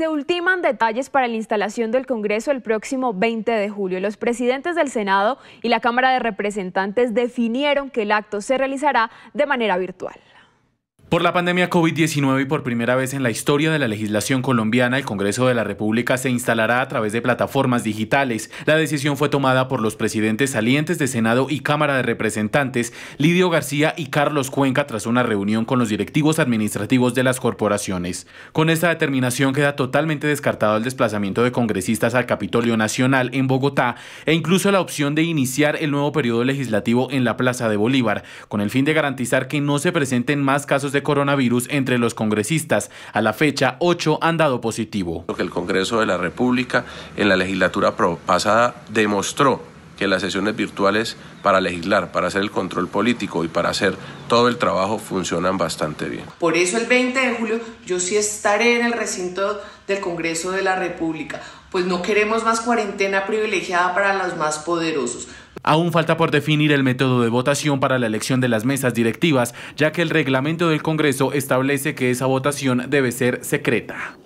Se ultiman detalles para la instalación del Congreso el próximo 20 de julio. Los presidentes del Senado y la Cámara de Representantes definieron que el acto se realizará de manera virtual. Por la pandemia COVID-19 y por primera vez en la historia de la legislación colombiana, el Congreso de la República se instalará a través de plataformas digitales. La decisión fue tomada por los presidentes salientes de Senado y Cámara de Representantes, Lidio García y Carlos Cuenca, tras una reunión con los directivos administrativos de las corporaciones. Con esta determinación queda totalmente descartado el desplazamiento de congresistas al Capitolio Nacional en Bogotá e incluso la opción de iniciar el nuevo periodo legislativo en la Plaza de Bolívar, con el fin de garantizar que no se presenten más casos de coronavirus entre los congresistas. A la fecha, ocho han dado positivo. Lo que el Congreso de la República en la legislatura pasada demostró que las sesiones virtuales para legislar, para hacer el control político y para hacer todo el trabajo funcionan bastante bien. Por eso el 20 de julio yo sí estaré en el recinto del Congreso de la República, pues no queremos más cuarentena privilegiada para los más poderosos. Aún falta por definir el método de votación para la elección de las mesas directivas, ya que el reglamento del Congreso establece que esa votación debe ser secreta.